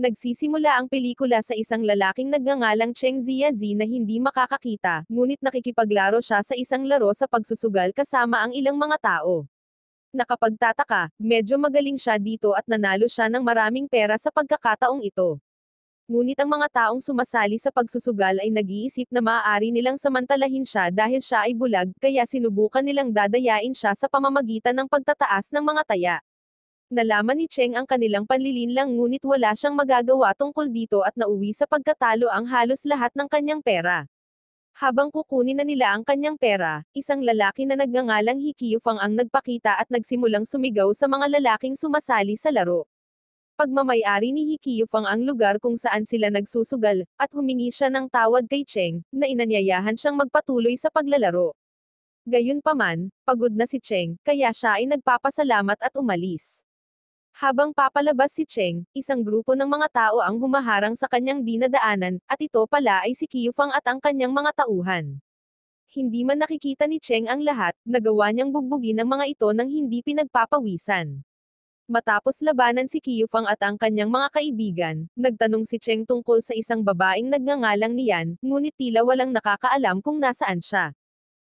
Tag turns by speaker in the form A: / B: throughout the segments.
A: Nagsisimula ang pelikula sa isang lalaking nagngangalang Cheng Ziyazi na hindi makakakita, ngunit nakikipaglaro siya sa isang laro sa pagsusugal kasama ang ilang mga tao. Nakapagtataka, medyo magaling siya dito at nanalo siya ng maraming pera sa pagkakataong ito. Ngunit ang mga taong sumasali sa pagsusugal ay nag-iisip na maaari nilang samantalahin siya dahil siya ay bulag, kaya sinubukan nilang dadayain siya sa pamamagitan ng pagtataas ng mga taya. Nalaman ni Cheng ang kanilang panlilinlang ngunit wala siyang magagawa tungkol dito at nauwi sa pagkatalo ang halos lahat ng kanyang pera. Habang kukunin na nila ang kanyang pera, isang lalaki na nagngangalang Hikiyufang ang nagpakita at nagsimulang sumigaw sa mga lalaking sumasali sa laro. Pagmamayari ni Hikiyufang ang lugar kung saan sila nagsusugal, at humingi siya ng tawad kay Cheng, na inanyayahan siyang magpatuloy sa paglalaro. Gayunpaman, pagod na si Cheng, kaya siya ay nagpapasalamat at umalis. Habang papalabas si Cheng, isang grupo ng mga tao ang humaharang sa kanyang dinadaanan, at ito pala ay si Kiyufang at ang kanyang mga tauhan. Hindi man nakikita ni Cheng ang lahat, nagawa niyang bugbugin ang mga ito nang hindi pinagpapawisan. Matapos labanan si Kiyufang at ang kanyang mga kaibigan, nagtanong si Cheng tungkol sa isang babaeng nagngangalang niyan, ngunit tila walang nakakaalam kung nasaan siya.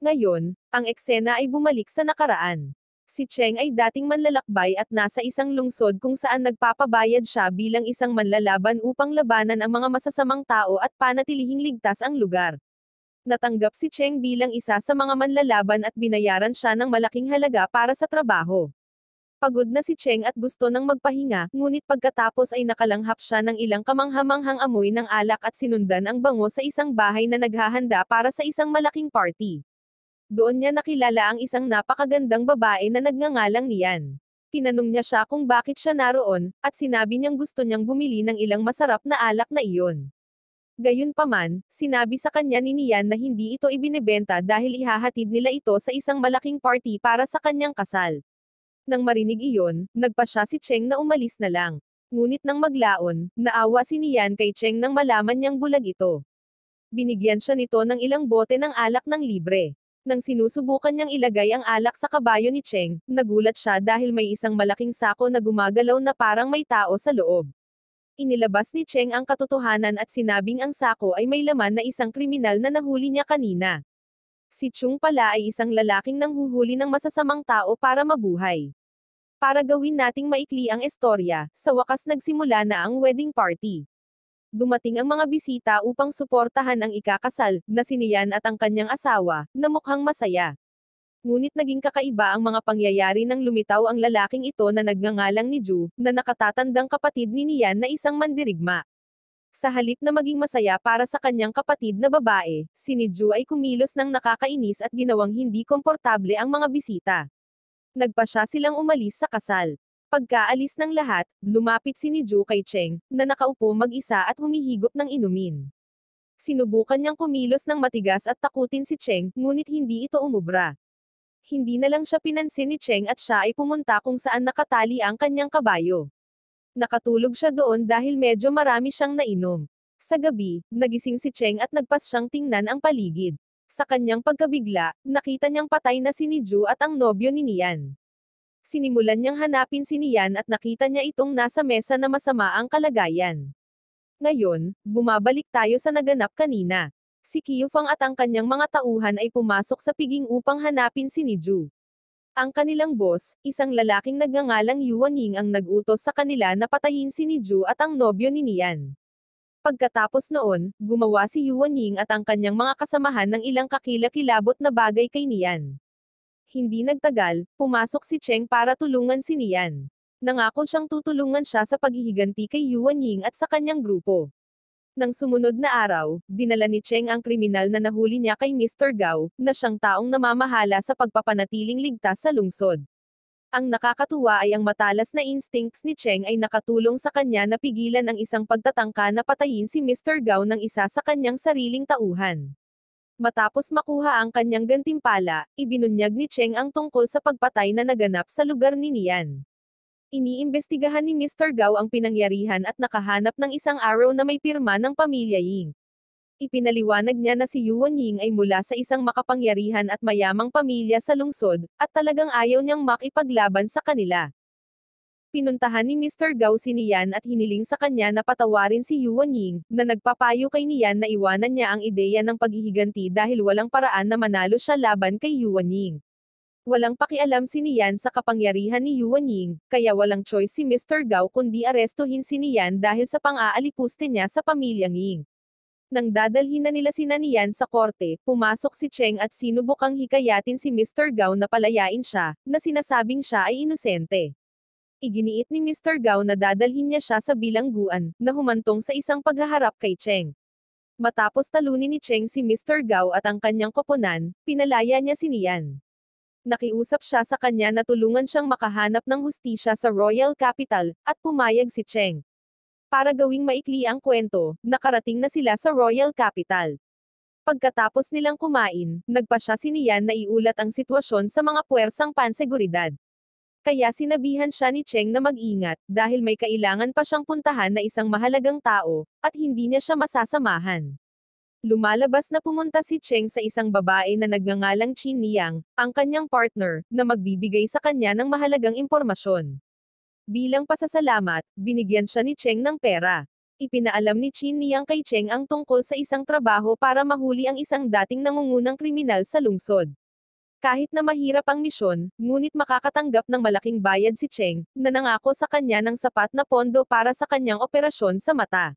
A: Ngayon, ang eksena ay bumalik sa nakaraan. Si Cheng ay dating manlalakbay at nasa isang lungsod kung saan nagpapabayad siya bilang isang manlalaban upang labanan ang mga masasamang tao at panatilihing ligtas ang lugar. Natanggap si Cheng bilang isa sa mga manlalaban at binayaran siya ng malaking halaga para sa trabaho. Pagod na si Cheng at gusto ng magpahinga, ngunit pagkatapos ay nakalanghap siya ng ilang kamanghamanghang amoy ng alak at sinundan ang bango sa isang bahay na naghahanda para sa isang malaking party. Doon niya nakilala ang isang napakagandang babae na nagngangalang Nian. Tinanong niya siya kung bakit siya naroon, at sinabi niyang gusto niyang bumili ng ilang masarap na alak na iyon. Gayunpaman, sinabi sa kanya ni Nian na hindi ito ibinebenta dahil ihahatid nila ito sa isang malaking party para sa kanyang kasal. Nang marinig iyon, nagpa siya si Cheng na umalis na lang. Ngunit nang maglaon, naawa si Nian kay Cheng nang malaman niyang bulag ito. Binigyan siya nito ng ilang bote ng alak ng libre nang sinusubukan niyang ilagay ang alak sa kabayo ni Cheng, nagulat siya dahil may isang malaking sako na gumagalaw na parang may tao sa loob. Inilabas ni Cheng ang katotohanan at sinabing ang sako ay may laman na isang kriminal na nahuli niya kanina. Si Chung pala ay isang lalaking nanghuhuli ng masasamang tao para mabuhay. Para gawin nating maikli ang istorya, sa wakas nagsimula na ang wedding party dumating ang mga bisita upang suportahan ang ikakasal na siniyan at ang kanyang asawa, na mukhang masaya. Ngunit naging kakaiba ang mga pangyayari nang lumitaw ang lalaking ito na nagngangalang ni Ju, na nakatatandang kapatid ni Nian na isang mandirigma. Sa halip na maging masaya para sa kanyang kapatid na babae, si ni Ju ay kumilos ng nakakainis at ginawang hindi komportable ang mga bisita. Nagpa siya silang umalis sa kasal. Pagkaalis ng lahat, lumapit si ni Ju kay Cheng, na nakaupo mag-isa at humihigop ng inumin. Sinubukan niyang kumilos ng matigas at takutin si Cheng, ngunit hindi ito umubra. Hindi na lang siya pinansin ni Cheng at siya ay pumunta kung saan nakatali ang kanyang kabayo. Nakatulog siya doon dahil medyo marami siyang nainom. Sa gabi, nagising si Cheng at nagpas siyang tingnan ang paligid. Sa kanyang pagkabigla, nakita niyang patay na si Niju at ang nobyo ni Nian. Sinimulan niyang hanapin si Nian at nakita niya itong nasa mesa na masama ang kalagayan. Ngayon, bumabalik tayo sa naganap kanina. Si Kiyufang at ang kanyang mga tauhan ay pumasok sa piging upang hanapin si Niju. Ang kanilang boss, isang lalaking nagngangalang Yuan Ying ang nagutos sa kanila na patayin si Niju at ang nobyo ni Nian. Pagkatapos noon, gumawa si Yuan Ying at ang kanyang mga kasamahan ng ilang kakilakilabot na bagay kay Nian. Hindi nagtagal, pumasok si Cheng para tulungan si Nian. Nangako siyang tutulungan siya sa paghihiganti kay Yuan Ying at sa kanyang grupo. Nang sumunod na araw, dinala ni Cheng ang kriminal na nahuli niya kay Mr. Gao, na siyang taong namamahala sa pagpapanatiling ligtas sa lungsod. Ang nakakatuwa ay ang matalas na instincts ni Cheng ay nakatulong sa kanya na pigilan ang isang pagtatangka na patayin si Mr. Gao ng isa sa kanyang sariling tauhan. Matapos makuha ang kanyang gantimpala, ibinunyag ni Cheng ang tungkol sa pagpatay na naganap sa lugar ni Nian. Iniimbestigahan ni Mr. Gao ang pinangyarihan at nakahanap ng isang arrow na may pirma ng pamilya Ying. Ipinaliwanag niya na si Yuan Ying ay mula sa isang makapangyarihan at mayamang pamilya sa lungsod, at talagang ayaw niyang makipaglaban sa kanila. Pinuntahan ni Mr. Gao si Nian at hiniling sa kanya na patawarin si Yuan Ying, na nagpapayo kay Nian na iwanan niya ang ideya ng paghihiganti dahil walang paraan na manalo siya laban kay Yuan Ying. Walang pakialam si Nian sa kapangyarihan ni Yuan Ying, kaya walang choice si Mr. Gao kundi arestuhin si Nian dahil sa pang-aalipuste niya sa pamilyang Ying. Nang dadalhin na nila si Nian sa korte, pumasok si Cheng at sinubukang hikayatin si Mr. Gao na palayain siya, na sinasabing siya ay inosente. Iginiit ni Mr. Gao na dadalhin niya siya sa bilangguan, na humantong sa isang paghaharap kay Cheng. Matapos talunin ni Cheng si Mr. Gao at ang kanyang koponan, pinalaya niya si Nian. Nakiusap siya sa kanya na tulungan siyang makahanap ng hustisya sa Royal Capital, at pumayag si Cheng. Para gawing maikli ang kwento, nakarating na sila sa Royal Capital. Pagkatapos nilang kumain, nagpa siya si Nian na iulat ang sitwasyon sa mga puwersang panseguridad. Kaya sinabihan siya ni Cheng na mag-ingat, dahil may kailangan pa siyang puntahan na isang mahalagang tao, at hindi niya siya masasamahan. Lumalabas na pumunta si Cheng sa isang babae na nagngangalang Chin Niang, ang kanyang partner, na magbibigay sa kanya ng mahalagang impormasyon. Bilang pasasalamat, binigyan siya ni Cheng ng pera. Ipinaalam ni Chin Niang kay Cheng ang tungkol sa isang trabaho para mahuli ang isang dating nangungunang kriminal sa lungsod. Kahit na mahirap ang misyon, ngunit makakatanggap ng malaking bayad si Cheng, na nangako sa kanya ng sapat na pondo para sa kanyang operasyon sa mata.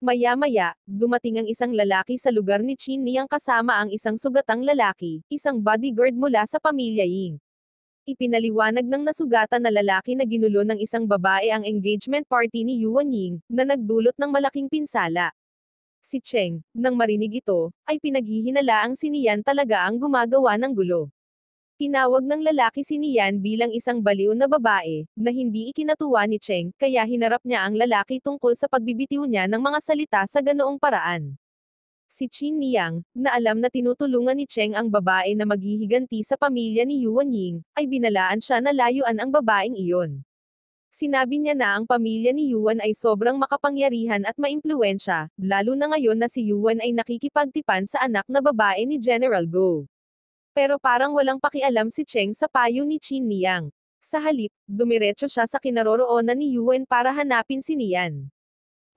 A: Maya-maya, dumating ang isang lalaki sa lugar ni Chin Niyang kasama ang isang sugatang lalaki, isang bodyguard mula sa pamilya Ying. Ipinaliwanag ng nasugatan na lalaki na ginulo ng isang babae ang engagement party ni Yuan Ying, na nagdulot ng malaking pinsala. Si Cheng, nang marinig ito, ay pinaghihinalaang si Nian talaga ang gumagawa ng gulo. Tinawag ng lalaki si Nian bilang isang baliw na babae, na hindi ikinatuwa ni Cheng, kaya hinarap niya ang lalaki tungkol sa pagbibitiw niya ng mga salita sa ganoong paraan. Si Qin Niang, na alam na tinutulungan ni Cheng ang babae na maghihiganti sa pamilya ni Yuan Ying, ay binalaan siya na layuan ang babaeng iyon. Sinabi niya na ang pamilya ni Yuan ay sobrang makapangyarihan at maimpluensya, lalo na ngayon na si Yuan ay nakikipagtipan sa anak na babae ni General Go. Pero parang walang pakialam si Cheng sa payo ni Qin Niang. Sa halip, dumiretso siya sa kinaroroonan ni Yuan para hanapin si Nian.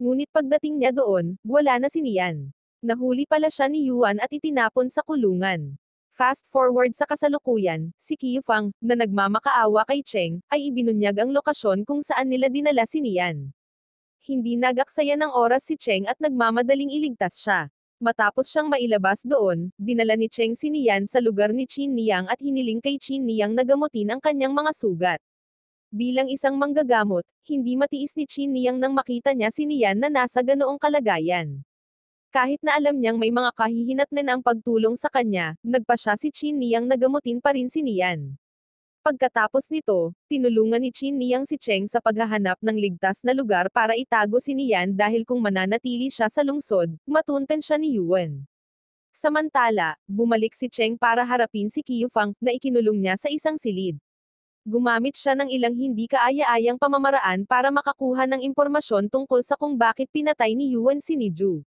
A: Ngunit pagdating niya doon, wala na si Nian. Nahuli pala siya ni Yuan at itinapon sa kulungan. Fast forward sa kasalukuyan, si Kiyufang, na nagmamakaawa kay Cheng, ay ibinunyag ang lokasyon kung saan nila dinala si Nian. Hindi nagaksaya ng oras si Cheng at nagmamadaling iligtas siya. Matapos siyang mailabas doon, dinala ni Cheng si Nian sa lugar ni Qin Niang at hiniling kay Qin Niang na gamutin ang kanyang mga sugat. Bilang isang manggagamot, hindi matiis ni Qin Niang nang makita niya si Nian na nasa ganoong kalagayan. Kahit na alam niyang may mga kahihinat na ang pagtulong sa kanya, nagpa siya si Chin Niang nagamutin pa rin si Nian. Pagkatapos nito, tinulungan ni Chin Niang si Cheng sa paghahanap ng ligtas na lugar para itago si Nian dahil kung mananatili siya sa lungsod, matuntan siya ni Yuan. Samantala, bumalik si Cheng para harapin si Fang na ikinulong niya sa isang silid. Gumamit siya ng ilang hindi kaaya-ayang pamamaraan para makakuha ng impormasyon tungkol sa kung bakit pinatay ni Yuan si Niju.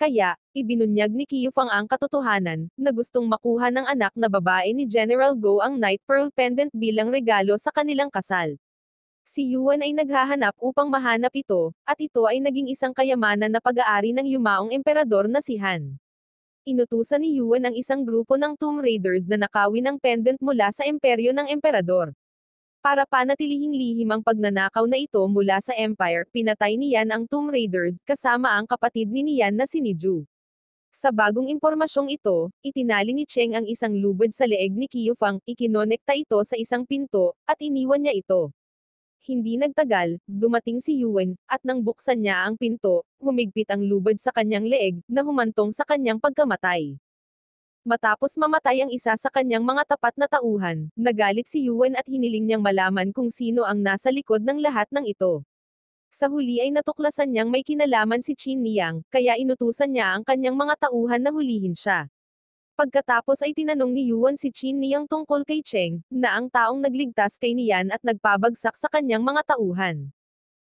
A: Kaya, ibinunyag ni Kiyuf ang ang katotohanan, na gustong makuha ng anak na babae ni General Go ang Night Pearl Pendant bilang regalo sa kanilang kasal. Si Yuan ay naghahanap upang mahanap ito, at ito ay naging isang kayamanan na pag-aari ng yumaong emperador na si Han. Inutusan ni Yuan ang isang grupo ng Tomb Raiders na nakawin ang pendant mula sa imperyo ng emperador. Para panatilihing lihim ang pagnanakaw na ito mula sa Empire, pinatay ni Yan ang Tomb Raiders, kasama ang kapatid ni Nian na si Niju. Sa bagong impormasyong ito, itinali ni Cheng ang isang lubid sa leeg ni Kiyufang, ikinonekta ito sa isang pinto, at iniwan niya ito. Hindi nagtagal, dumating si Yuan, at nang buksan niya ang pinto, humigpit ang lubid sa kanyang leeg, na humantong sa kanyang pagkamatay. Matapos mamatay ang isa sa kanyang mga tapat na tauhan, nagalit si Yuan at hiniling niyang malaman kung sino ang nasa likod ng lahat ng ito. Sa huli ay natuklasan niyang may kinalaman si Qin Niang, kaya inutusan niya ang kanyang mga tauhan na hulihin siya. Pagkatapos ay tinanong ni Yuan si Qin Niang tungkol kay Cheng, na ang taong nagligtas kay Nian at nagpabagsak sa kanyang mga tauhan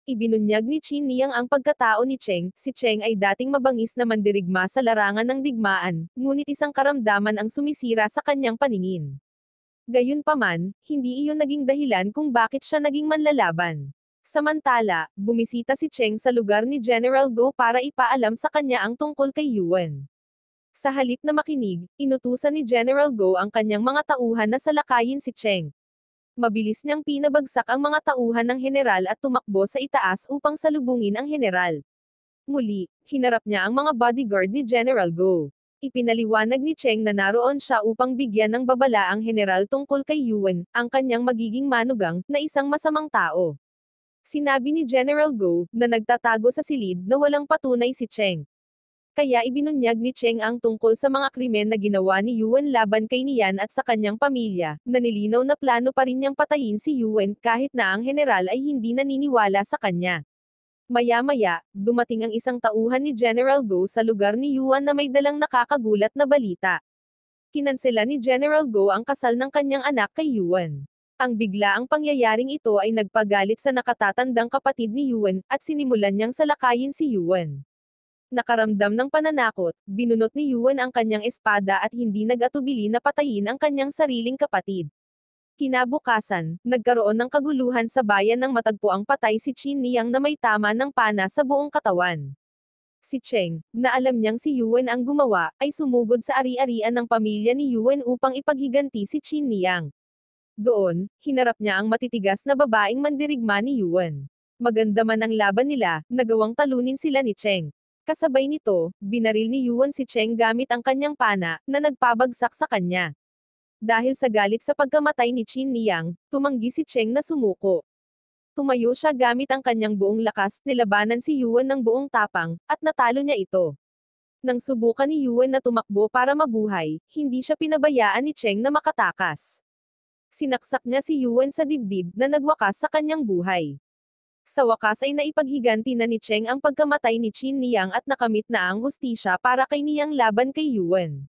A: ibinunyag ni Qin Niang ang pagkatao ni Cheng. Si Cheng ay dating mabangis na mandirigma sa larangan ng digmaan, ngunit isang karamdaman ang sumisira sa kanyang paningin. Gayunpaman, hindi iyon naging dahilan kung bakit siya naging manlalaban. Samantala, bumisita si Cheng sa lugar ni General Go para ipaalam sa kanya ang tungkol kay Yuan. Sa halip na makinig, inutusan ni General Go ang kanyang mga tauhan na salakayin si Cheng mabilis niyang pinabagsak ang mga tauhan ng general at tumakbo sa itaas upang salubungin ang general. Muli, hinarap niya ang mga bodyguard ni General Go. Ipinaliwanag ni Cheng na naroon siya upang bigyan ng babala ang general tungkol kay Yuan, ang kanyang magiging manugang, na isang masamang tao. Sinabi ni General Go, na nagtatago sa silid na walang patunay si Cheng kaya ibinunyag ni Cheng ang tungkol sa mga krimen na ginawa ni Yuan laban kay Nian at sa kanyang pamilya. Nanilinaw na plano pa rin niyang patayin si Yuan kahit na ang general ay hindi naniniwala sa kanya. Maya-maya, dumating ang isang tauhan ni General Go sa lugar ni Yuan na may dalang nakakagulat na balita. Kinansela ni General Go ang kasal ng kanyang anak kay Yuan. Ang bigla ang pangyayaring ito ay nagpagalit sa nakatatandang kapatid ni Yuan, at sinimulan niyang salakayin si Yuan. Nakaramdam ng pananakot, binunot ni Yuan ang kanyang espada at hindi nag-atubili na patayin ang kanyang sariling kapatid. Kinabukasan, nagkaroon ng kaguluhan sa bayan ng matagpo ang patay si Qin Niang na may tama ng pana sa buong katawan. Si Cheng, na alam niyang si Yuan ang gumawa, ay sumugod sa ari-arian ng pamilya ni Yuan upang ipaghiganti si Qin Niang. Doon, hinarap niya ang matitigas na babaeng mandirigma ni Yuan. Maganda man ang laban nila, nagawang talunin sila ni Cheng. Kasabay nito, binaril ni Yuan si Cheng gamit ang kanyang pana, na nagpabagsak sa kanya. Dahil sa galit sa pagkamatay ni Qin Niang, tumanggi si Cheng na sumuko. Tumayo siya gamit ang kanyang buong lakas, nilabanan si Yuan ng buong tapang, at natalo niya ito. Nang subukan ni Yuan na tumakbo para mabuhay, hindi siya pinabayaan ni Cheng na makatakas. Sinaksak niya si Yuan sa dibdib na nagwakas sa kanyang buhay. Sa wakas ay naipaghiganti na ni Cheng ang pagkamatay ni Qin Niang at nakamit na ang hustisya para kay Niang laban kay Yuan.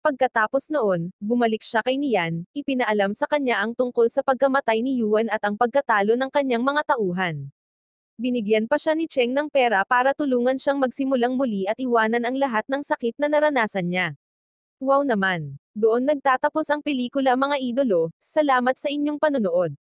A: Pagkatapos noon, bumalik siya kay Nian, ipinaalam sa kanya ang tungkol sa pagkamatay ni Yuan at ang pagkatalo ng kanyang mga tauhan. Binigyan pa siya ni Cheng ng pera para tulungan siyang magsimulang muli at iwanan ang lahat ng sakit na naranasan niya. Wow naman! Doon nagtatapos ang pelikula mga idolo, salamat sa inyong panonood.